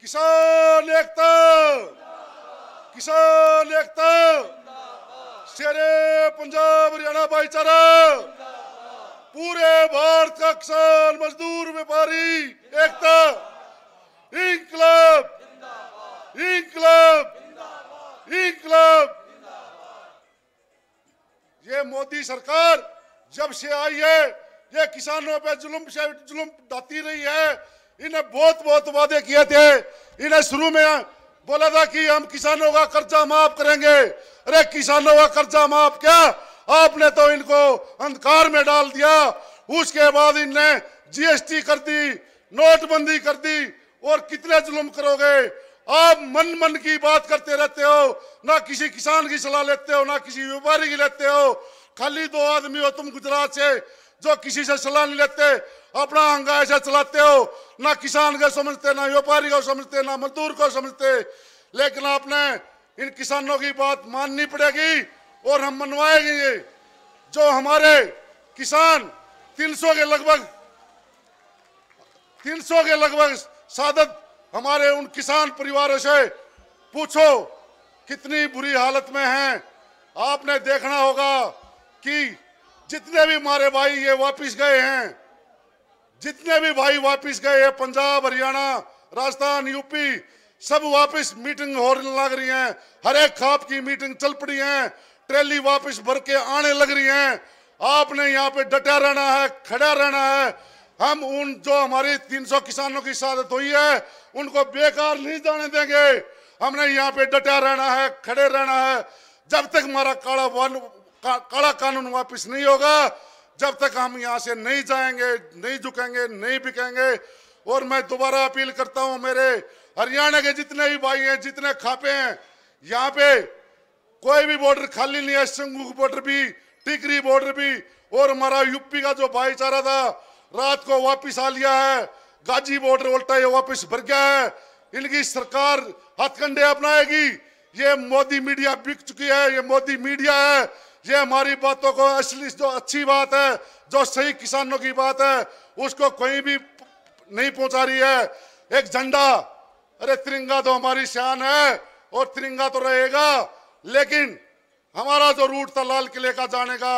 किसान एकता किसान एकता शेरे पंजाब हरियाणा भाईचारा पूरे भारत का किसान मजदूर व्यापारी एकता इंकलाब इंकलाब इंकलाब ये मोदी सरकार जब से आई है ये किसानों पे जुलम से जुलम डाती रही है इन्हें बहुत बहुत वादे किए थे इन्हें शुरू में बोला था कि हम किसानों का कर्जा माफ करेंगे अरे किसानों का कर्जा माफ क्या आपने तो इनको अंधकार में डाल दिया उसके बाद इनने जीएसटी कर दी नोटबंदी कर दी और कितने जुलम करोगे आप मन मन की बात करते रहते हो ना किसी किसान की सलाह लेते हो ना किसी व्यापारी की लेते हो खाली दो आदमी हो तुम गुजरात से जो किसी से सलाह नहीं लेते अपना हंगा ऐसे चलाते हो ना किसान को समझते ना व्यापारी को समझते ना मजदूर को समझते लेकिन आपने इन किसानों की बात माननी पड़ेगी और हम मनवाएंगे जो हमारे किसान 300 के लगभग 300 के लगभग सादत हमारे उन किसान परिवारों से पूछो कितनी बुरी हालत में हैं आपने देखना होगा कि जितने भी हमारे भाई ये वापिस गए हैं जितने भी भाई वापिस गए हैं पंजाब हरियाणा राजस्थान यूपी सब वापिस मीटिंग हो लग रही हैं हर एक खाप की मीटिंग चल पड़ी है ट्रैली वापिस भर के आने लग रही हैं आपने यहाँ पे डटा रहना है खड़ा रहना है हम उन जो हमारी 300 किसानों की शहादत हुई है उनको बेकार नहीं जाने देंगे हमने यहाँ पे डटा रहना है खड़े रहना है जब तक हमारा काला का, कड़ा कानून वापस नहीं होगा जब तक हम यहाँ से नहीं जाएंगे नहीं झुकेंगे नहीं बिकेंगे और मैं दोबारा अपील करता हूँ मेरे हरियाणा के जितने भी भाई हैं जितने खापे हैं यहाँ पे कोई भी बॉर्डर खाली नहीं है संगू बॉर्डर भी टिकरी बॉर्डर भी और हमारा यूपी का जो भाईचारा था रात को वापिस आ लिया है गाजी बॉर्डर उल्टा ये वापिस भर गया है इनकी सरकार हथकंडे अपनाएगी ये मोदी मीडिया बिक चुकी है ये मोदी मीडिया है ये हमारी बातों को असली जो अच्छी बात है जो सही किसानों की बात है उसको कोई भी नहीं पहुंचा रही है एक झंडा अरे तिरंगा तो हमारी शान है और तिरंगा तो रहेगा लेकिन हमारा जो रूट था लाल किले का जाने का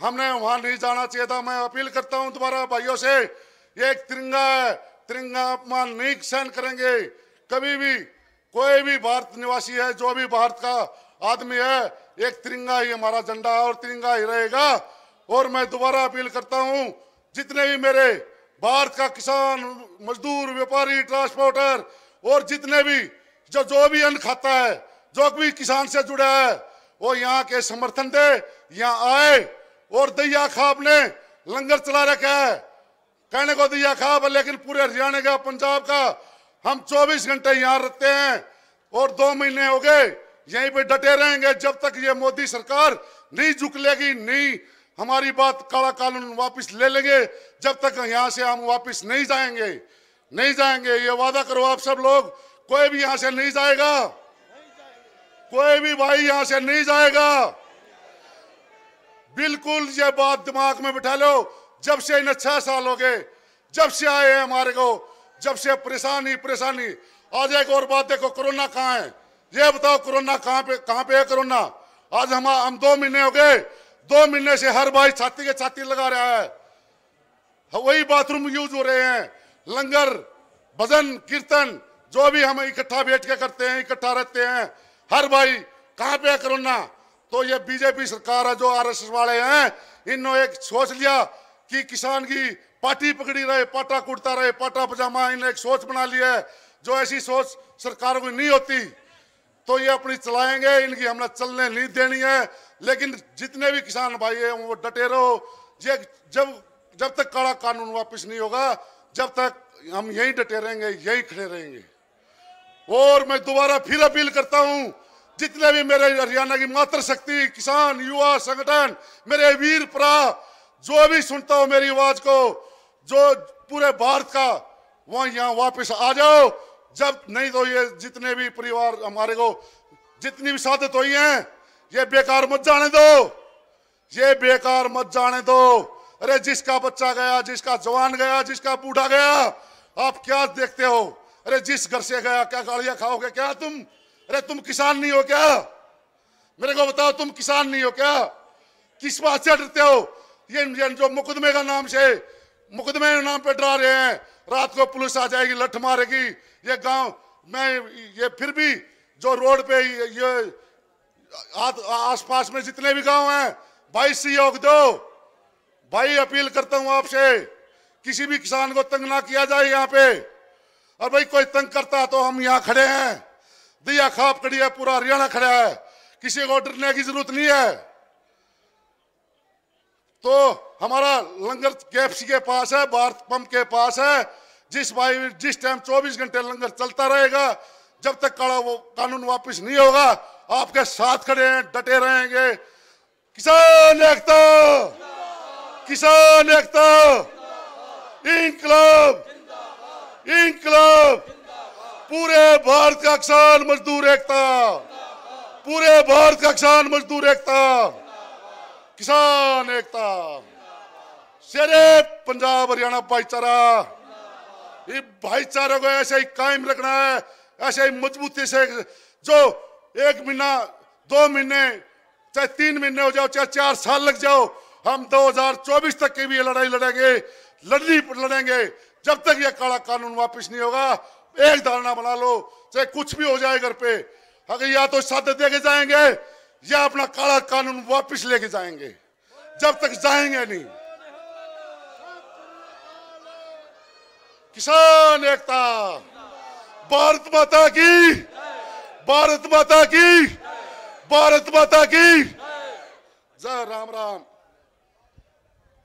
हमने वहां नहीं जाना चाहिए था मैं अपील करता हूं तुम्हारा भाइयों से ये एक तिरंगा है तिरंगा अपमान नहीं सहन करेंगे कभी भी कोई भी भारत निवासी है जो भी भारत का आदमी है एक तिरंगा ही हमारा झंडा और तिरंगा ही रहेगा और मैं दोबारा अपील करता हूँ जितने भी मेरे भारत का किसान मजदूर व्यापारी ट्रांसपोर्टर और जितने भी जो जो भी अन्न खाता है जो भी किसान से जुड़ा है वो यहाँ के समर्थन दे यहाँ आए और दैया खाब ने लंगर चला रखा है कहने को दैया खाब है लेकिन पूरे हरियाणा का पंजाब का हम 24 घंटे यहाँ रहते हैं और दो महीने हो गए यहीं पे डटे रहेंगे जब तक ये मोदी सरकार नहीं झुक लेगी नहीं हमारी बात काला कानून वापस ले लेंगे जब तक यहाँ से हम वापस नहीं जाएंगे नहीं जाएंगे ये वादा करो आप सब लोग कोई भी यहाँ से नहीं जाएगा कोई भी भाई यहाँ से नहीं जाएगा बिल्कुल ये बात दिमाग में बिठा लो जब से इन्हें छह साल हो गए जब से आए हैं हमारे को जब से परेशानी परेशानी आज एक और बात देखो कोरोना कहाँ है ये बताओ कोरोना कहाँ पे कहाँ पे है कोरोना आज हम हम दो महीने हो गए दो महीने से हर भाई छाती के छाती लगा रहा है हाँ, वही बाथरूम यूज हो रहे हैं लंगर भजन कीर्तन जो भी हम इकट्ठा बैठ के करते हैं इकट्ठा रहते हैं हर भाई कहाँ पे है कोरोना तो ये बीजेपी सरकार है जो एस वाले हैं इन्होंने एक सोच लिया कि किसान की पार्टी पकड़ी रहे पाटा कुटता रहे पाटा पजामा इन्हें एक सोच बना लिया है जो ऐसी सोच सरकार को नहीं होती तो ये अपनी चलाएंगे इनकी हमने चलने नहीं देनी है लेकिन जितने भी किसान भाई है वो डटे रहो ये जब जब तक कड़ा कानून वापस नहीं होगा जब तक हम यही डटे रहेंगे यही खड़े रहेंगे और मैं दोबारा फिर अपील करता हूं जितने भी मेरे हरियाणा की मातृशक्ति किसान युवा संगठन मेरे वीर प्रा जो भी सुनता हो मेरी आवाज को जो पूरे भारत का वहां यहां वापस आ जाओ जब नहीं तो ये जितने भी परिवार हमारे को जितनी भी सादत हुई है ये बेकार मत जाने दो ये बेकार मत जाने दो अरे जिसका बच्चा गया जिसका जवान गया जिसका बूढ़ा गया आप क्या देखते हो अरे जिस घर से गया क्या गाड़िया खाओगे क्या तुम अरे तुम किसान नहीं हो क्या मेरे को बताओ तुम किसान नहीं हो क्या किस बात से डरते हो ये जो मुकदमे का नाम से मुकदमे नाम पे डरा रहे हैं रात को पुलिस आ जाएगी लठ मारेगी ये गांव मैं ये फिर भी जो रोड पे ये आस पास में जितने भी गांव हैं भाई सहयोग दो भाई अपील करता हूं आपसे किसी भी किसान को तंग ना किया जाए यहाँ पे और भाई कोई तंग करता तो हम यहाँ खड़े हैं दिया खाप खड़ी है पूरा हरियाणा खड़ा है किसी को डरने की जरूरत नहीं है तो हमारा लंगर के पास है भारत पंप के पास है जिस भाई जिस टाइम 24 घंटे लंगर चलता रहेगा जब तक कड़ा वो कानून वापस नहीं होगा आपके साथ खड़े हैं डटे रहेंगे किसान एकता किसान एकता इनकलाब इनकलाब पूरे भारत का किसान मजदूर एकता पूरे भारत का किसान मजदूर एकता किसान एकता शेरे पंजाब हरियाणा भाईचारा ये भाईचारे को ऐसे ही कायम रखना है ऐसे ही मजबूती से जो एक महीना दो महीने चाहे तीन महीने हो जाओ चाहे चार साल लग जाओ हम 2024 तक की भी ये लड़ाई लड़ेंगे लड़नी लड़ेंगे जब तक ये काला कानून वापस नहीं होगा एक धारणा बना लो चाहे कुछ भी हो जाए घर पे अगर या तो साथ दे के जाएंगे या अपना काला कानून वापस लेके जाएंगे जब तक जाएंगे नहीं किसान एकता भारत माता की भारत माता की भारत माता की जय राम राम